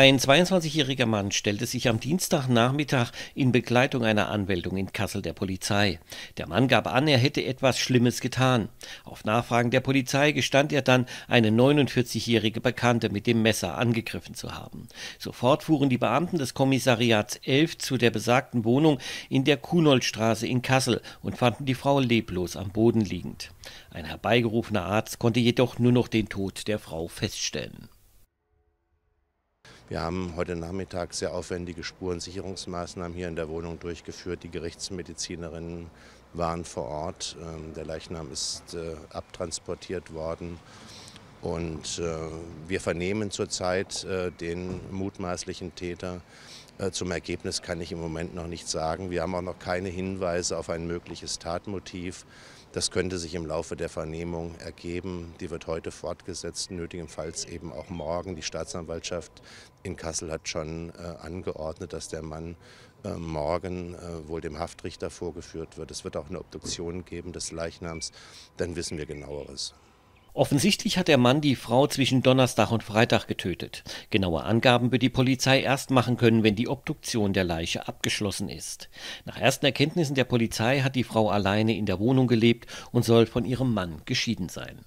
Ein 22-jähriger Mann stellte sich am Dienstagnachmittag in Begleitung einer Anmeldung in Kassel der Polizei. Der Mann gab an, er hätte etwas Schlimmes getan. Auf Nachfragen der Polizei gestand er dann, eine 49-jährige Bekannte mit dem Messer angegriffen zu haben. Sofort fuhren die Beamten des Kommissariats 11 zu der besagten Wohnung in der Kunoldstraße in Kassel und fanden die Frau leblos am Boden liegend. Ein herbeigerufener Arzt konnte jedoch nur noch den Tod der Frau feststellen. Wir haben heute Nachmittag sehr aufwendige Spurensicherungsmaßnahmen hier in der Wohnung durchgeführt. Die Gerichtsmedizinerinnen waren vor Ort. Ähm, der Leichnam ist äh, abtransportiert worden. Und äh, wir vernehmen zurzeit äh, den mutmaßlichen Täter. Äh, zum Ergebnis kann ich im Moment noch nichts sagen. Wir haben auch noch keine Hinweise auf ein mögliches Tatmotiv. Das könnte sich im Laufe der Vernehmung ergeben. Die wird heute fortgesetzt, nötigenfalls eben auch morgen. Die Staatsanwaltschaft in Kassel hat schon äh, angeordnet, dass der Mann äh, morgen äh, wohl dem Haftrichter vorgeführt wird. Es wird auch eine Obduktion geben des Leichnams. Dann wissen wir genaueres. Offensichtlich hat der Mann die Frau zwischen Donnerstag und Freitag getötet. Genaue Angaben wird die Polizei erst machen können, wenn die Obduktion der Leiche abgeschlossen ist. Nach ersten Erkenntnissen der Polizei hat die Frau alleine in der Wohnung gelebt und soll von ihrem Mann geschieden sein